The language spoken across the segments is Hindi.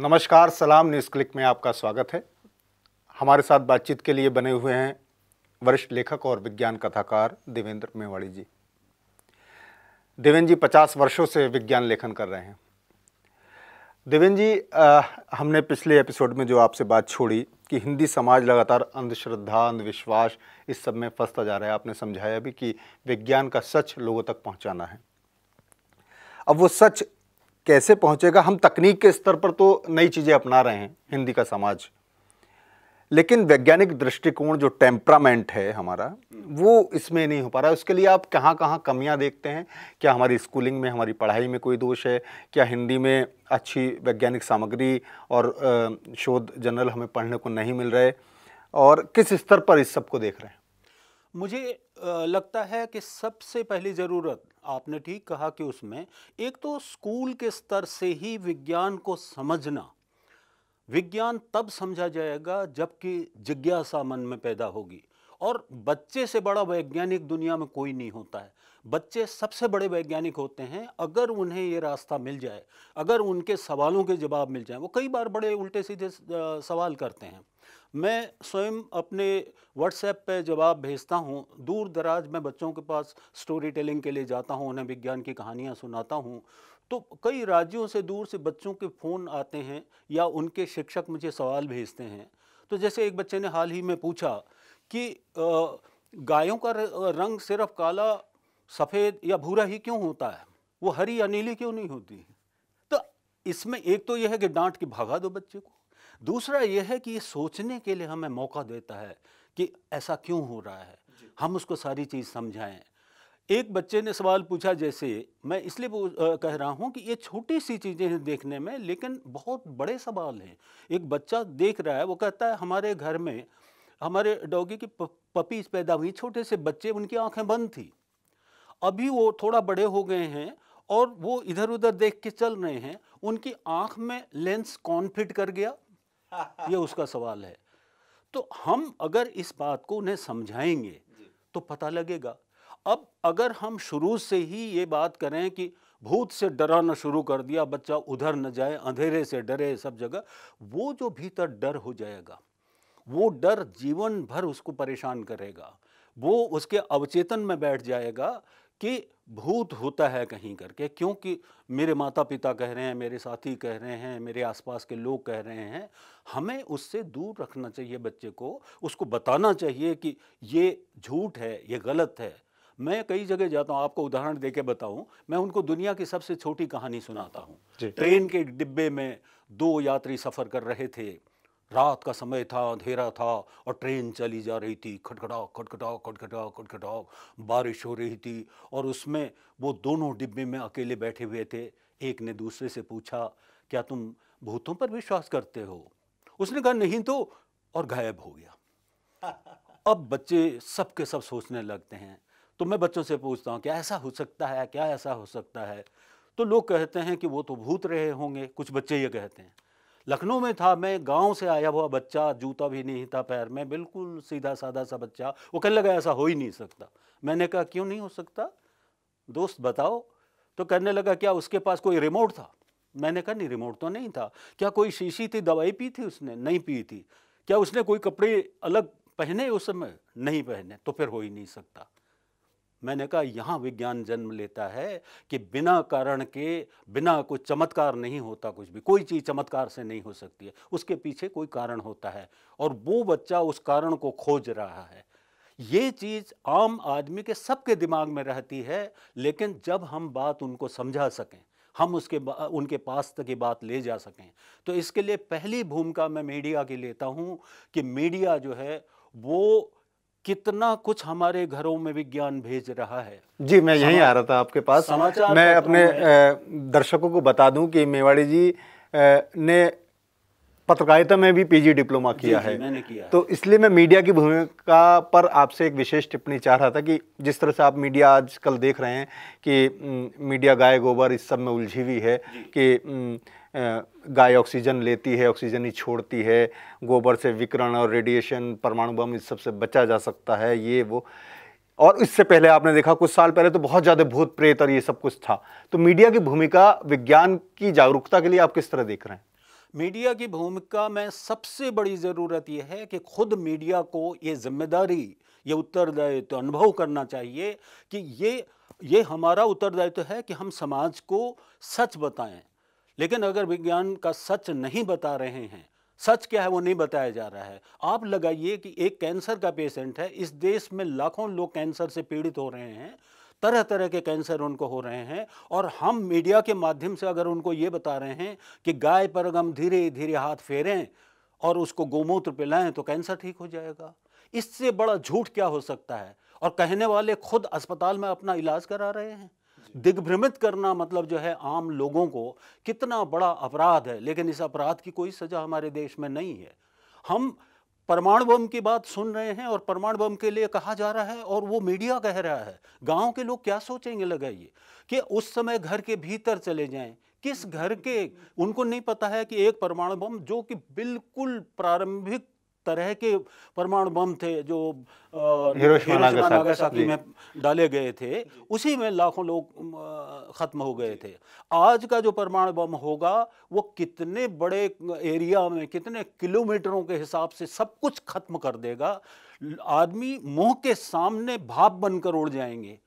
नमस्कार सलाम न्यूज़ क्लिक में आपका स्वागत है हमारे साथ बातचीत के लिए बने हुए हैं वरिष्ठ लेखक और विज्ञान कथाकार देवेंद्र मेवाड़ी जी देवेंद्र जी पचास वर्षों से विज्ञान लेखन कर रहे हैं देवेंद्र जी आ, हमने पिछले एपिसोड में जो आपसे बात छोड़ी कि हिंदी समाज लगातार अंधश्रद्धा अंधविश्वास इस सब में फंसता जा रहा है आपने समझाया भी कि विज्ञान का सच लोगों तक पहुंचाना है अब वो सच कैसे पहुंचेगा हम तकनीक के स्तर पर तो नई चीज़ें अपना रहे हैं हिंदी का समाज लेकिन वैज्ञानिक दृष्टिकोण जो टेम्परामेंट है हमारा वो इसमें नहीं हो पा रहा है उसके लिए आप कहाँ कहाँ कमियाँ देखते हैं क्या हमारी स्कूलिंग में हमारी पढ़ाई में कोई दोष है क्या हिंदी में अच्छी वैज्ञानिक सामग्री और शोध जनरल हमें पढ़ने को नहीं मिल रहे और किस स्तर पर इस सब को देख रहे हैं मुझे लगता है कि सबसे पहली ज़रूरत आपने ठीक कहा कि उसमें एक तो स्कूल के स्तर से ही विज्ञान को समझना विज्ञान तब समझा जाएगा जबकि जिज्ञासा मन में पैदा होगी और बच्चे से बड़ा वैज्ञानिक दुनिया में कोई नहीं होता है बच्चे सबसे बड़े वैज्ञानिक होते हैं अगर उन्हें ये रास्ता मिल जाए अगर उनके सवालों के जवाब मिल जाए वो कई बार बड़े उल्टे सीधे सवाल करते हैं मैं स्वयं अपने व्हाट्सएप पे जवाब भेजता हूँ दूर दराज मैं बच्चों के पास स्टोरी टेलिंग के लिए जाता हूँ उन्हें विज्ञान की कहानियाँ सुनाता हूँ तो कई राज्यों से दूर से बच्चों के फ़ोन आते हैं या उनके शिक्षक मुझे सवाल भेजते हैं तो जैसे एक बच्चे ने हाल ही में पूछा कि गायों का रंग सिर्फ काला सफ़ेद या भूरा ही क्यों होता है वो हरी या नीली क्यों नहीं होती तो इसमें एक तो यह है कि डांट के भागा दो बच्चे को दूसरा यह है कि ये सोचने के लिए हमें मौका देता है कि ऐसा क्यों हो रहा है हम उसको सारी चीज़ समझाएं एक बच्चे ने सवाल पूछा जैसे मैं इसलिए कह रहा हूँ कि ये छोटी सी चीज़ें हैं देखने में लेकिन बहुत बड़े सवाल हैं एक बच्चा देख रहा है वो कहता है हमारे घर में हमारे डॉगी की पपीज पैदा हुई छोटे से बच्चे उनकी आँखें बंद थी अभी वो थोड़ा बड़े हो गए हैं और वो इधर उधर देख के चल रहे हैं उनकी आँख में लेंस कौन फिट कर गया ये उसका सवाल है तो हम अगर इस बात को उन्हें समझाएंगे तो पता लगेगा अब अगर हम शुरू से ही ये बात करें कि भूत से डराना शुरू कर दिया बच्चा उधर न जाए अंधेरे से डरे सब जगह वो जो भीतर डर हो जाएगा वो डर जीवन भर उसको परेशान करेगा वो उसके अवचेतन में बैठ जाएगा कि भूत होता है कहीं करके क्योंकि मेरे माता पिता कह रहे हैं मेरे साथी कह रहे हैं मेरे आसपास के लोग कह रहे हैं हमें उससे दूर रखना चाहिए बच्चे को उसको बताना चाहिए कि ये झूठ है ये गलत है मैं कई जगह जाता हूँ आपको उदाहरण दे के बताऊँ मैं उनको दुनिया की सबसे छोटी कहानी सुनाता हूँ ट्रेन के डिब्बे में दो यात्री सफ़र कर रहे थे रात का समय था अंधेरा था और ट्रेन चली जा रही थी खटखटाओ खटखटाओ खटखटाओ खटखटाओ बारिश हो रही थी और उसमें वो दोनों डिब्बे में अकेले बैठे हुए थे एक ने दूसरे से पूछा क्या तुम भूतों पर विश्वास करते हो उसने कहा नहीं तो और गायब हो गया अब बच्चे सब के सब सोचने लगते हैं तो मैं बच्चों से पूछता हूँ क्या ऐसा हो सकता है क्या ऐसा हो सकता है तो लोग कहते हैं कि वो तो भूत रहे होंगे कुछ बच्चे ये कहते हैं लखनऊ में था मैं गांव से आया हुआ बच्चा जूता भी नहीं था पैर में बिल्कुल सीधा साधा सा बच्चा वो कहने लगा ऐसा हो ही नहीं सकता मैंने कहा क्यों नहीं हो सकता दोस्त बताओ तो कहने लगा क्या उसके पास कोई रिमोट था मैंने कहा नहीं रिमोट तो नहीं था क्या कोई शीशी थी दवाई पी थी उसने नहीं पी थी क्या उसने कोई कपड़े अलग पहने उस समय नहीं पहने तो फिर हो ही नहीं सकता मैंने कहा यहाँ विज्ञान जन्म लेता है कि बिना कारण के बिना कुछ चमत्कार नहीं होता कुछ भी कोई चीज़ चमत्कार से नहीं हो सकती है उसके पीछे कोई कारण होता है और वो बच्चा उस कारण को खोज रहा है ये चीज़ आम आदमी के सबके दिमाग में रहती है लेकिन जब हम बात उनको समझा सकें हम उसके उनके पास तक की बात ले जा सकें तो इसके लिए पहली भूमिका मैं मीडिया की लेता हूँ कि मीडिया जो है वो कितना कुछ हमारे घरों में विज्ञान भेज रहा है जी मैं यही आ रहा था आपके पास समाचार मैं अपने दर्शकों को बता दूं कि मेवाड़ी जी ने पत्रकारिता में भी पीजी डिप्लोमा किया है मैंने किया तो इसलिए मैं मीडिया की भूमिका पर आपसे एक विशेष टिप्पणी चाह रहा था कि जिस तरह से आप मीडिया आजकल देख रहे हैं कि मीडिया गाय गोबर इस सब में उलझी हुई है कि गाय ऑक्सीजन लेती है ऑक्सीजन ही छोड़ती है गोबर से विकरण और रेडिएशन परमाणु बम इस सब से बचा जा सकता है ये वो और इससे पहले आपने देखा कुछ साल पहले तो बहुत ज़्यादा भूत प्रेत और ये सब कुछ था तो मीडिया की भूमिका विज्ञान की जागरूकता के लिए आप किस तरह देख रहे हैं मीडिया की भूमिका में सबसे बड़ी ज़रूरत यह है कि खुद मीडिया को ये जिम्मेदारी ये उत्तरदायित्व तो अनुभव करना चाहिए कि ये ये हमारा उत्तरदायित्व तो है कि हम समाज को सच बताएं लेकिन अगर विज्ञान का सच नहीं बता रहे हैं सच क्या है वो नहीं बताया जा रहा है आप लगाइए कि एक कैंसर का पेशेंट है इस देश में लाखों लोग कैंसर से पीड़ित हो रहे हैं तरह तरह के कैंसर उनको हो रहे हैं और हम मीडिया के माध्यम से अगर उनको ये बता रहे हैं कि गाय पर अगर हम धीरे धीरे हाथ फेरें और उसको गोमूत्र पिलाएं तो कैंसर ठीक हो जाएगा इससे बड़ा झूठ क्या हो सकता है और कहने वाले खुद अस्पताल में अपना इलाज करा रहे हैं दिग्भ्रमित करना मतलब जो है आम लोगों को कितना बड़ा अपराध है लेकिन इस अपराध की कोई सज़ा हमारे देश में नहीं है हम परमाणु बम की बात सुन रहे हैं और परमाणु बम के लिए कहा जा रहा है और वो मीडिया कह रहा है गांव के लोग क्या सोचेंगे लगाइए कि उस समय घर के भीतर चले जाएं किस घर के उनको नहीं पता है कि एक परमाणु बम जो कि बिल्कुल प्रारंभिक तरह के परमाणु बम थे जो नागासाकी में डाले गए थे उसी में लाखों लोग ख़त्म हो गए थे आज का जो परमाणु बम होगा वो कितने बड़े एरिया में कितने किलोमीटरों के हिसाब से सब कुछ ख़त्म कर देगा आदमी मुंह के सामने भाप बनकर उड़ जाएंगे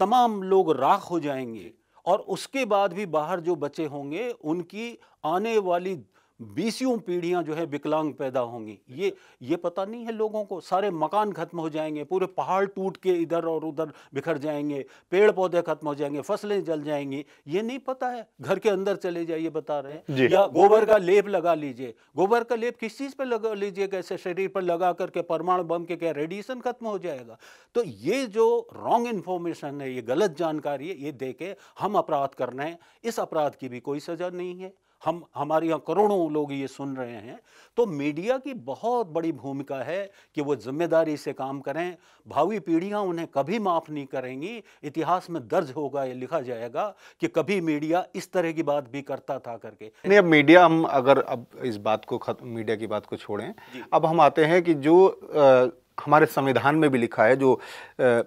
तमाम लोग राख हो जाएंगे और उसके बाद भी बाहर जो बचे होंगे उनकी आने वाली बीसियों पीढ़ियां जो है विकलांग पैदा होंगी ये ये पता नहीं है लोगों को सारे मकान खत्म हो जाएंगे पूरे पहाड़ टूट के इधर और उधर बिखर जाएंगे पेड़ पौधे खत्म हो जाएंगे फसलें जल जाएंगी ये नहीं पता है घर के अंदर चले जाइए बता रहे हैं या गोबर का लेप लगा लीजिए गोबर का लेप किस चीज़ पर लगा लीजिए कैसे शरीर पर लगा करके परमाणु बम के क्या रेडिएशन खत्म हो जाएगा तो ये जो रॉन्ग इन्फॉर्मेशन है ये गलत जानकारी है ये दे के हम अपराध कर रहे हैं इस अपराध की भी कोई सज़ा नहीं है हम हमारे यहाँ करोड़ों लोग ये सुन रहे हैं तो मीडिया की बहुत बड़ी भूमिका है कि वो जिम्मेदारी से काम करें भावी पीढ़ियाँ उन्हें कभी माफ़ नहीं करेंगी इतिहास में दर्ज होगा ये लिखा जाएगा कि कभी मीडिया इस तरह की बात भी करता था करके नहीं अब मीडिया हम अगर अब इस बात को खत्म मीडिया की बात को छोड़ें अब हम आते हैं कि जो आ, हमारे संविधान में भी लिखा है जो आ,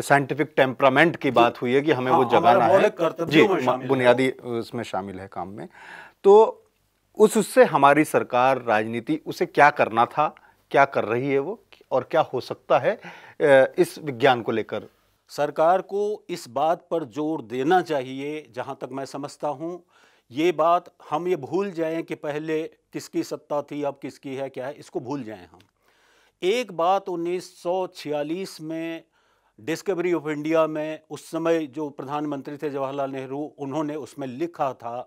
साइंटिफिक टेम्परामेंट की बात हुई है कि हमें हाँ, वो जगाना है जी बुनियादी उसमें शामिल है काम में तो उस उससे हमारी सरकार राजनीति उसे क्या करना था क्या कर रही है वो और क्या हो सकता है इस विज्ञान को लेकर सरकार को इस बात पर जोर देना चाहिए जहाँ तक मैं समझता हूँ ये बात हम ये भूल जाएं कि पहले किसकी सत्ता थी अब किसकी है क्या है इसको भूल जाएं हम एक बात 1946 में डिस्कवरी ऑफ इंडिया में उस समय जो प्रधानमंत्री थे जवाहरलाल नेहरू उन्होंने उसमें लिखा था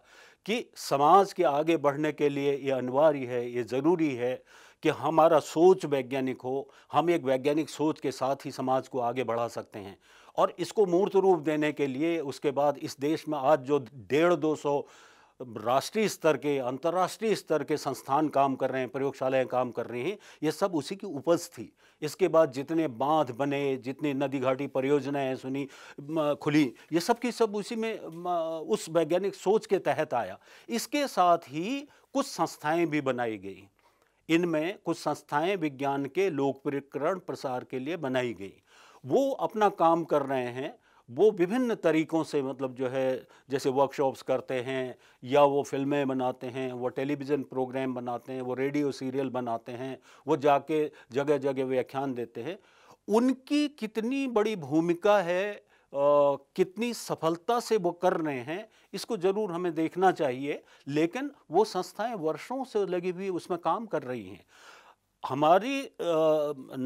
कि समाज के आगे बढ़ने के लिए ये अनिवार्य है ये ज़रूरी है कि हमारा सोच वैज्ञानिक हो हम एक वैज्ञानिक सोच के साथ ही समाज को आगे बढ़ा सकते हैं और इसको मूर्त रूप देने के लिए उसके बाद इस देश में आज जो डेढ़ दो सौ राष्ट्रीय स्तर के अंतर्राष्ट्रीय स्तर के संस्थान काम कर रहे हैं प्रयोगशालाएं काम कर रही हैं ये सब उसी की उपज थी इसके बाद जितने बांध बने जितनी नदी घाटी परियोजनाएं सुनी खुली ये सब की सब उसी में उस वैज्ञानिक सोच के तहत आया इसके साथ ही कुछ संस्थाएं भी बनाई गई इनमें कुछ संस्थाएं विज्ञान के लोकप्रियकरण प्रसार के लिए बनाई गई वो अपना काम कर रहे हैं वो विभिन्न तरीक़ों से मतलब जो है जैसे वर्कशॉप्स करते हैं या वो फिल्में बनाते हैं वो टेलीविज़न प्रोग्राम बनाते हैं वो रेडियो सीरियल बनाते हैं वो जाके जगह जगह व्याख्यान देते हैं उनकी कितनी बड़ी भूमिका है आ, कितनी सफलता से वो कर रहे हैं इसको ज़रूर हमें देखना चाहिए लेकिन वो संस्थाएं वर्षों से लगी हुई उसमें काम कर रही हैं हमारी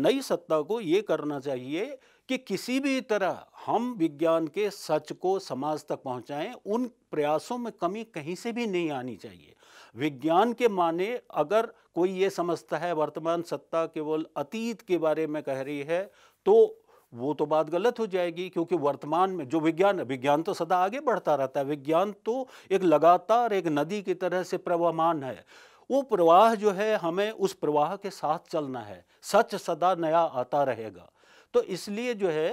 नई सत्ता को ये करना चाहिए कि किसी भी तरह हम विज्ञान के सच को समाज तक पहुंचाएं उन प्रयासों में कमी कहीं से भी नहीं आनी चाहिए विज्ञान के माने अगर कोई ये समझता है वर्तमान सत्ता केवल अतीत के बारे में कह रही है तो वो तो बात गलत हो जाएगी क्योंकि वर्तमान में जो विज्ञान विज्ञान तो सदा आगे बढ़ता रहता है विज्ञान तो एक लगातार एक नदी की तरह से प्रवाहमान है वो प्रवाह जो है हमें उस प्रवाह के साथ चलना है सच सदा नया आता रहेगा तो इसलिए जो है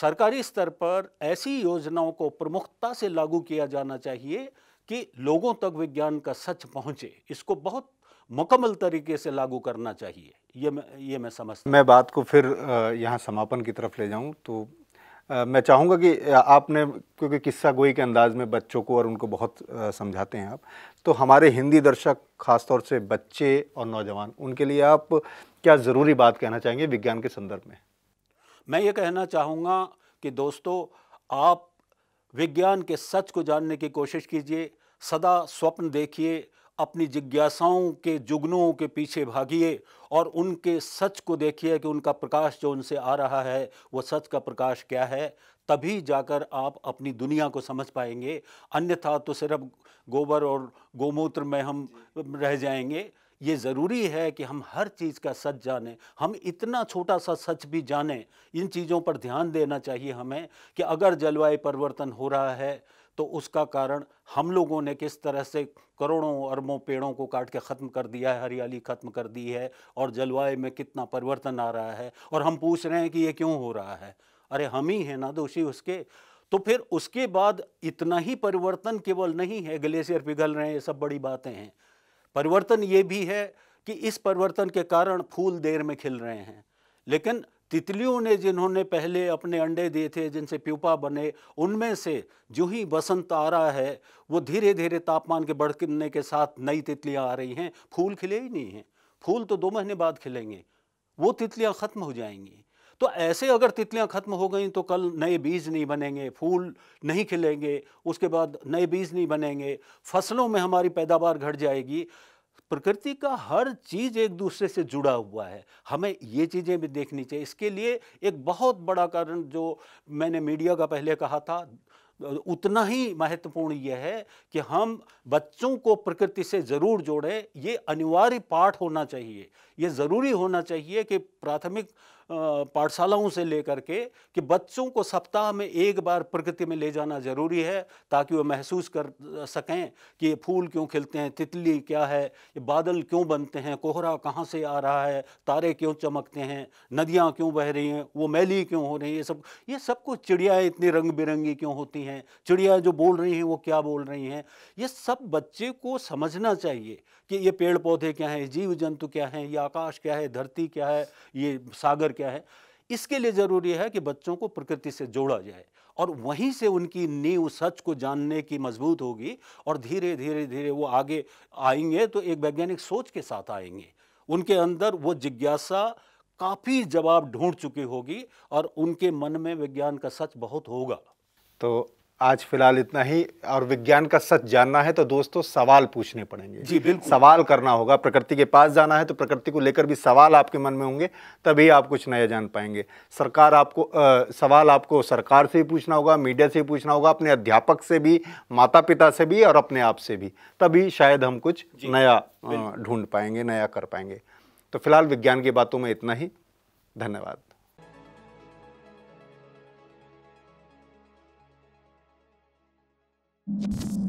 सरकारी स्तर पर ऐसी योजनाओं को प्रमुखता से लागू किया जाना चाहिए कि लोगों तक विज्ञान का सच पहुंचे इसको बहुत मुकम्मल तरीके से लागू करना चाहिए ये मैं ये मैं समझता मैं बात को फिर यहाँ समापन की तरफ ले जाऊँ तो मैं चाहूँगा कि आपने क्योंकि किस्सा गोई के अंदाज में बच्चों को और उनको बहुत समझाते हैं आप तो हमारे हिंदी दर्शक खासतौर से बच्चे और नौजवान उनके लिए आप क्या ज़रूरी बात कहना चाहेंगे विज्ञान के संदर्भ में मैं ये कहना चाहूँगा कि दोस्तों आप विज्ञान के सच को जानने की कोशिश कीजिए सदा स्वप्न देखिए अपनी जिज्ञासाओं के जुगनुओं के पीछे भागिए और उनके सच को देखिए कि उनका प्रकाश जो उनसे आ रहा है वो सच का प्रकाश क्या है तभी जाकर आप अपनी दुनिया को समझ पाएंगे अन्यथा तो सिर्फ गोबर और गोमूत्र में हम रह जाएंगे ये ज़रूरी है कि हम हर चीज़ का सच जानें हम इतना छोटा सा सच भी जानें इन चीज़ों पर ध्यान देना चाहिए हमें कि अगर जलवायु परिवर्तन हो रहा है तो उसका कारण हम लोगों ने किस तरह से करोड़ों अरबों पेड़ों को काट के ख़त्म कर दिया है हरियाली ख़त्म कर दी है और जलवायु में कितना परिवर्तन आ रहा है और हम पूछ रहे हैं कि ये क्यों हो रहा है अरे हम ही हैं ना दोषी उसके तो फिर उसके बाद इतना ही परिवर्तन केवल नहीं है ग्लेशियर पिघल रहे हैं ये सब बड़ी बातें हैं परिवर्तन ये भी है कि इस परिवर्तन के कारण फूल देर में खिल रहे हैं लेकिन तितलियों ने जिन्होंने पहले अपने अंडे दिए थे जिनसे प्यूपा बने उनमें से जो ही बसंत आ रहा है वो धीरे धीरे तापमान के बढ़ने के साथ नई तितलियाँ आ रही हैं फूल खिले ही नहीं हैं फूल तो दो महीने बाद खिलेंगे वो तितलियाँ ख़त्म हो जाएंगी तो ऐसे अगर तितलियां ख़त्म हो गई तो कल नए बीज नहीं बनेंगे फूल नहीं खिलेंगे उसके बाद नए बीज नहीं बनेंगे फसलों में हमारी पैदावार घट जाएगी प्रकृति का हर चीज़ एक दूसरे से जुड़ा हुआ है हमें ये चीज़ें भी देखनी चाहिए इसके लिए एक बहुत बड़ा कारण जो मैंने मीडिया का पहले कहा था उतना ही महत्वपूर्ण यह है कि हम बच्चों को प्रकृति से ज़रूर जोड़ें ये अनिवार्य पाठ होना चाहिए ये ज़रूरी होना चाहिए कि प्राथमिक पाठशालाओं से लेकर के कि बच्चों को सप्ताह में एक बार प्रकृति में ले जाना ज़रूरी है ताकि वो महसूस कर सकें कि ये फूल क्यों खिलते हैं तितली क्या है ये बादल क्यों बनते हैं कोहरा कहाँ से आ रहा है तारे क्यों चमकते हैं नदियाँ क्यों बह रही हैं वो मैली क्यों हो रही हैं ये सब ये सब कुछ चिड़ियाएँ इतनी रंग बिरंगी क्यों होती हैं चिड़िया जो बोल रही हैं वो क्या बोल रही हैं ये सब बच्चे को समझना चाहिए कि ये पेड़ पौधे क्या हैं जीव जंतु क्या हैं ये आकाश क्या है धरती क्या है ये सागर क्या है इसके लिए ज़रूरी है कि बच्चों को प्रकृति से जोड़ा जाए और वहीं से उनकी नींव सच को जानने की मजबूत होगी और धीरे धीरे धीरे वो आगे आएंगे तो एक वैज्ञानिक सोच के साथ आएंगे उनके अंदर वो जिज्ञासा काफ़ी जवाब ढूंढ चुकी होगी और उनके मन में विज्ञान का सच बहुत होगा तो आज फिलहाल इतना ही और विज्ञान का सच जानना है तो दोस्तों सवाल पूछने पड़ेंगे जी बिल्कुल सवाल करना होगा प्रकृति के पास जाना है तो प्रकृति को लेकर भी सवाल आपके मन में होंगे तभी आप कुछ नया जान पाएंगे सरकार आपको आ, सवाल आपको सरकार से भी पूछना होगा मीडिया से भी पूछना होगा अपने अध्यापक से भी माता पिता से भी और अपने आप से भी तभी शायद हम कुछ नया ढूंढ पाएंगे नया कर पाएंगे तो फिलहाल विज्ञान की बातों में इतना ही धन्यवाद you